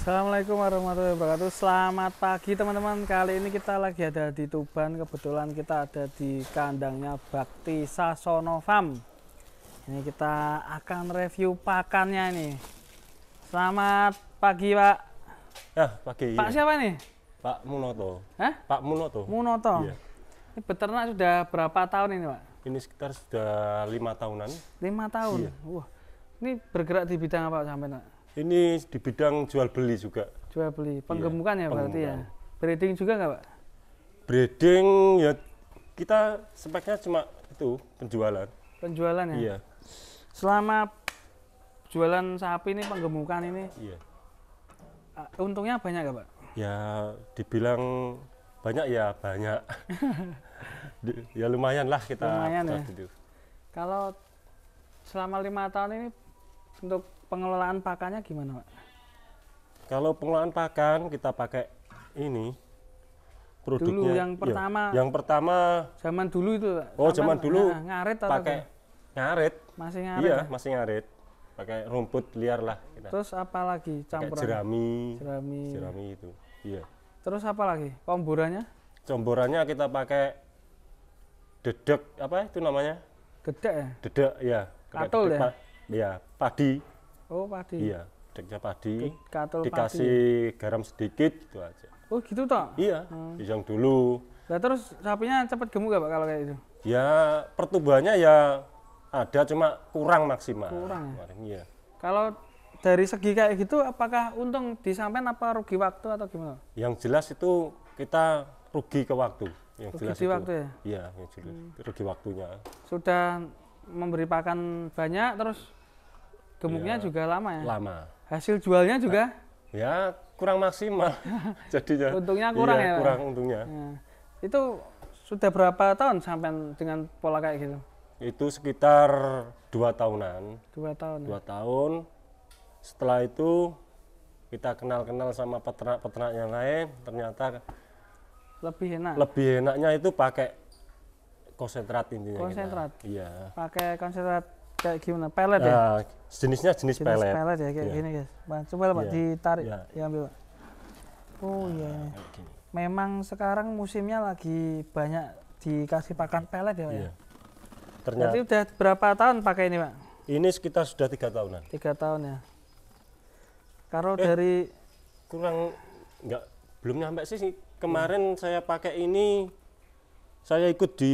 Assalamualaikum warahmatullahi wabarakatuh Selamat pagi teman-teman Kali ini kita lagi ada di Tuban Kebetulan kita ada di kandangnya Bakti Sasono Farm Ini kita akan review pakannya ini Selamat pagi Pak Ya pagi Pak iya. siapa nih? Pak Munoto Hah? Pak Munoto Munoto iya. Ini beternak sudah berapa tahun ini Pak? Ini sekitar sudah lima tahunan Lima tahun? Iya. Wah, ini bergerak di bidang apa sampai nak? Ini di bidang jual beli juga. Jual beli, penggemukan iya, ya berarti ya. Breeding juga nggak pak? Breeding ya kita speknya cuma itu penjualan. Penjualan ya. Iya. Selama jualan sapi ini penggemukan ini. Iya. Ah, untungnya banyak nggak pak? Ya dibilang banyak ya banyak. ya lumayan lah kita. Lumayan ya. Gitu. Kalau selama lima tahun ini untuk pengelolaan pakannya gimana pak? Kalau pengelolaan pakan kita pakai ini produknya. Dulu yang iya, pertama. Ya, yang pertama. Zaman dulu itu. Pak. Oh zaman, dulu. Nah, ngarit atau pakai apa? ngarit. Masih ngarit. Iya ya? masih ngarit. Pakai rumput liar lah. Kita. Terus apa lagi campuran? Pakai jerami. Jerami. Jerami itu. Iya. Terus apa lagi? Komborannya? Comborannya kita pakai dedek apa itu namanya? Gedek ya? Dedek iya. ya. Katul ya? Iya, padi. Oh, padi. Iya, deknya padi. Katul dikasih padi. garam sedikit gitu aja. Oh, gitu toh? Iya, hmm. pisang dulu. Nah, terus sapinya cepat gemuk gak Pak kalau kayak itu? Ya, pertumbuhannya ya ada cuma kurang maksimal. Kurang. Ya? Kemarin, iya. Kalau dari segi kayak gitu apakah untung disampaikan apa rugi waktu atau gimana? Yang jelas itu kita rugi ke waktu yang rugi jelas itu. waktu ya? Iya, yang jelas. Hmm. Rugi waktunya. Sudah memberi pakan banyak terus gemuknya ya, juga lama ya lama hasil jualnya juga nah, ya kurang maksimal jadinya untungnya kurang iya, ya kurang untungnya ya. itu sudah berapa tahun sampai dengan pola kayak gitu itu sekitar dua tahunan dua tahun ya? dua tahun setelah itu kita kenal-kenal sama peternak-peternak yang lain ternyata lebih enak lebih enaknya itu pakai konsentrat intinya konsentrat kita. iya pakai konsentrat kayak gimana pelet ya eh, jenisnya jenis, jenis pelet pelet ya kayak yeah. gini guys bang coba yeah. pak ditarik yeah. ya ambil pak oh iya yeah. okay. memang sekarang musimnya lagi banyak dikasih pakan pelet ya pak yeah. ya iya. ternyata Jadi udah berapa tahun pakai ini pak ini sekitar sudah tiga tahunan tiga tahun ya kalau eh, dari kurang nggak belum nyampe sih iya. kemarin hmm. saya pakai ini saya ikut di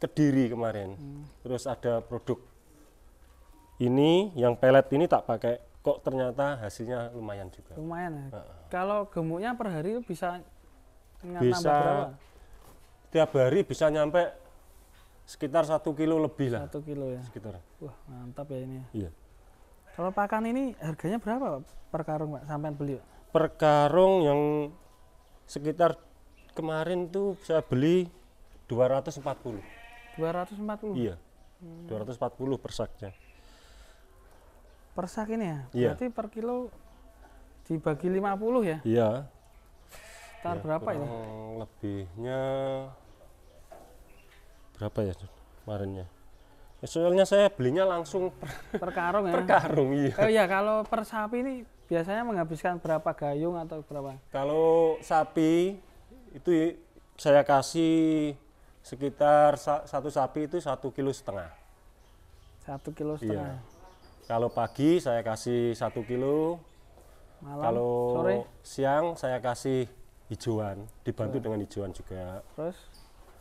Kediri kemarin. Hmm. Terus ada produk ini yang pelet ini tak pakai kok ternyata hasilnya lumayan juga lumayan ya. kalau gemuknya per hari itu bisa bisa berapa? tiap hari bisa nyampe sekitar satu kilo lebih lah satu kilo ya sekitar wah mantap ya ini ya. iya kalau pakan ini harganya berapa per karung pak sampai beli pak? per karung yang sekitar kemarin tuh saya beli 240 240 iya hmm. 240 persaknya per sak ini ya? Iya. Berarti per kilo dibagi 50 ya? Iya. Sekitar ya, berapa itu? Lebihnya berapa ya kemarinnya? Ya, soalnya saya belinya langsung per, per karung ya. Per karung iya. Oh iya, kalau per sapi ini biasanya menghabiskan berapa gayung atau berapa? Kalau sapi itu saya kasih sekitar satu sapi itu satu kilo setengah. Satu kilo setengah. Iya. Kalau pagi saya kasih satu kilo. Malam, kalau sore? siang saya kasih hijauan, dibantu Sore. Iya. dengan hijauan juga. Terus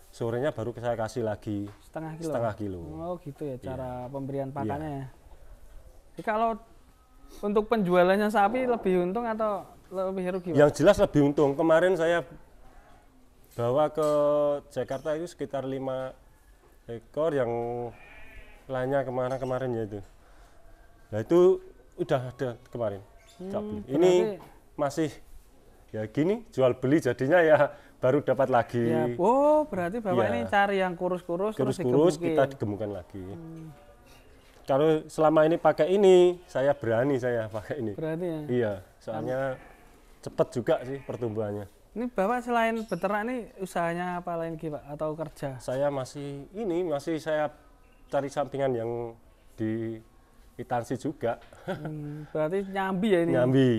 sorenya baru saya kasih lagi setengah kilo. setengah kilo. Oh gitu ya cara iya. pemberian iya. pakannya. ya. Jadi kalau untuk penjualannya sapi lebih untung atau lebih rugi? Yang jelas lebih untung. Kemarin saya bawa ke Jakarta itu sekitar lima ekor yang lainnya kemana kemarin ya itu. Nah itu udah ada kemarin. Hmm, ini masih ya gini jual beli jadinya ya baru dapat lagi. Ya. Oh berarti bapak ya. ini cari yang kurus-kurus terus kurus kita digemukan lagi. Hmm. Kalau selama ini pakai ini saya berani saya pakai ini. Berani ya. Iya soalnya Amin. cepet juga sih pertumbuhannya. Ini bapak selain beternak ini usahanya apa lain pak atau kerja? Saya masih ini masih saya cari sampingan yang di kwitansi juga. Hmm, berarti nyambi ya ini. Nyambi.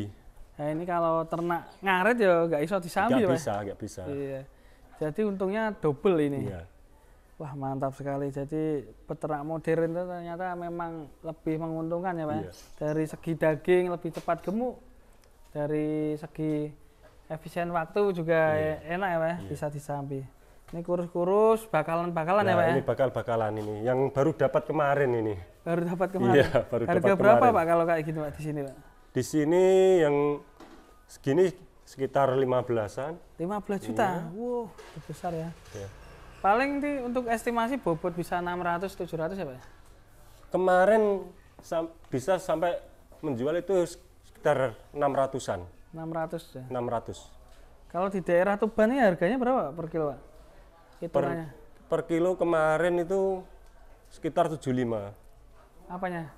Nah, ini kalau ternak ngaret ya nggak iso disambi, Nggak bisa, nggak bisa. Iya. Jadi untungnya double ini. Iya. Wah, mantap sekali. Jadi peternak modern itu ternyata memang lebih menguntungkan ya, Pak. Ya? Iya. Dari segi daging lebih cepat gemuk, dari segi efisien waktu juga iya. enak ya, Pak. Ya? Iya. Bisa disambi. Ini kurus-kurus, bakalan-bakalan ya, nah, ya Pak ini ya? bakal-bakalan ini, yang baru dapat kemarin ini. Baru dapat iya, kemarin? Iya, baru Harga dapat berapa kemarin. Pak kalau kayak gitu Pak di sini Pak? Di sini yang segini sekitar 15-an. 15 juta? Iya. Wow, besar ya. Iya. Paling di, untuk estimasi bobot bisa 600-700 ya Pak? Ya? Kemarin sam bisa sampai menjual itu sekitar 600-an. 600 ya? 600. Kalau di daerah Tuban ini harganya berapa per kilo Pak? Gitu, per, per kilo kemarin itu sekitar 75. Apanya?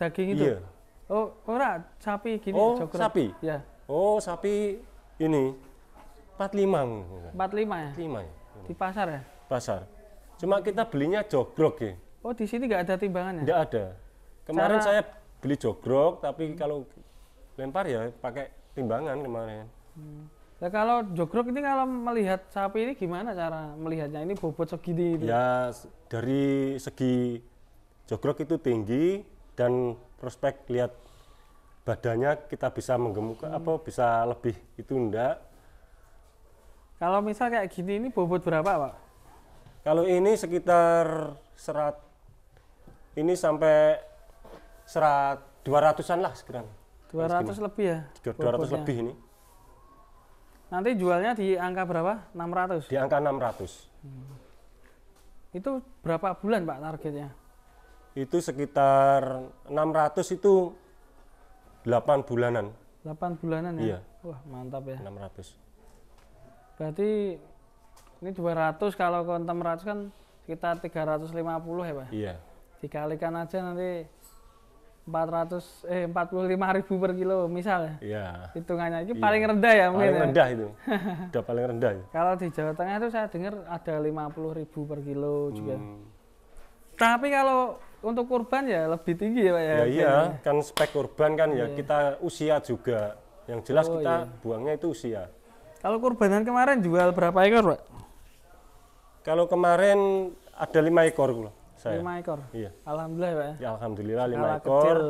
Daging itu? Iya. Oh, ora sapi gini Oh, sapi. Ya. Oh, sapi ini 45. 45 ya? Lima ya. Di pasar ya? Pasar. Cuma kita belinya jogrok ya. Oh, di sini nggak ada timbangannya? Nggak ada. Kemarin Cara... saya beli jogrok, tapi kalau lempar ya pakai timbangan kemarin. Hmm. Nah, kalau jogrok ini kalau melihat sapi ini gimana cara melihatnya? Ini bobot segini itu? Ya dari segi jogrok itu tinggi dan prospek lihat badannya kita bisa menggemuk hmm. apa bisa lebih itu enggak. Kalau misal kayak gini ini bobot berapa, Pak? Kalau ini sekitar serat ini sampai serat 200-an lah sekarang. 200 lebih ya? 200 bobotnya. lebih ini. Nanti jualnya di angka berapa? 600. Di angka 600. Hmm. Itu berapa bulan Pak targetnya? Itu sekitar 600 itu 8 bulanan. 8 bulanan ya? Iya. Wah, mantap ya. 600. Berarti ini 200 kalau ke 600 kan sekitar 350 ya Pak? Iya. Dikalikan aja nanti 400 eh 45 ribu per kilo misal ya. Iya. Hitungannya itu ya. paling rendah ya mungkin. Paling ya. rendah itu. Udah paling rendah. Ya. Kalau di Jawa Tengah itu saya dengar ada 50 ribu per kilo juga. Hmm. Tapi kalau untuk kurban ya lebih tinggi ya Pak ya. Ya iya, kan spek kurban kan ya, ya kita usia juga. Yang jelas oh, kita iya. buangnya itu usia. Kalau kurbanan kemarin jual berapa ekor, Pak? Kalau kemarin ada lima ekor, saya. Lima ekor. Iya. Alhamdulillah pak. Ya. ya, alhamdulillah lima Skala ekor kecil.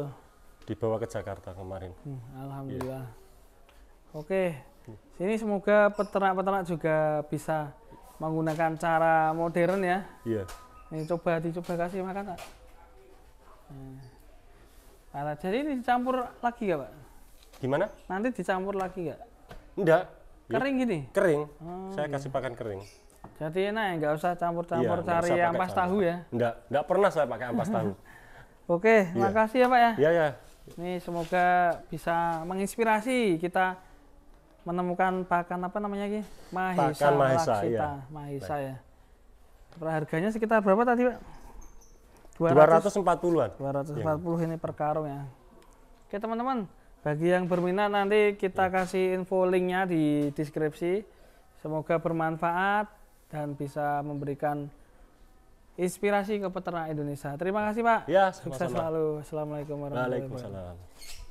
dibawa ke Jakarta kemarin. Hmm, alhamdulillah. Iya. Oke. Hmm. Sini semoga peternak-peternak juga bisa menggunakan cara modern ya. Iya. Ini coba dicoba kasih makan pak. Nah, jadi ini dicampur lagi ya pak? Gimana? Nanti dicampur lagi nggak? Enggak. Kering iya. gini? Kering. Oh, saya iya. kasih pakan kering. Jadi enak ya, nggak usah campur-campur iya, cari ampas tahu ya. Nggak, nggak pernah saya pakai ampas tahu. Oke, iya. makasih ya Pak ya. Iya, iya. Ini semoga bisa menginspirasi kita menemukan pakan apa namanya Ki? Mahisa. Pakan Mahisa Laksita, iya. Mahisa Baik. ya. Harganya sekitar berapa tadi Pak? 240-an. 240 puluh iya. ini per karung ya. Oke teman-teman, bagi yang berminat nanti kita ya. kasih info linknya di deskripsi. Semoga bermanfaat dan bisa memberikan inspirasi ke peternak Indonesia. Terima kasih Pak. Ya, sama -sama. sukses selalu. Assalamualaikum warahmatullahi wabarakatuh.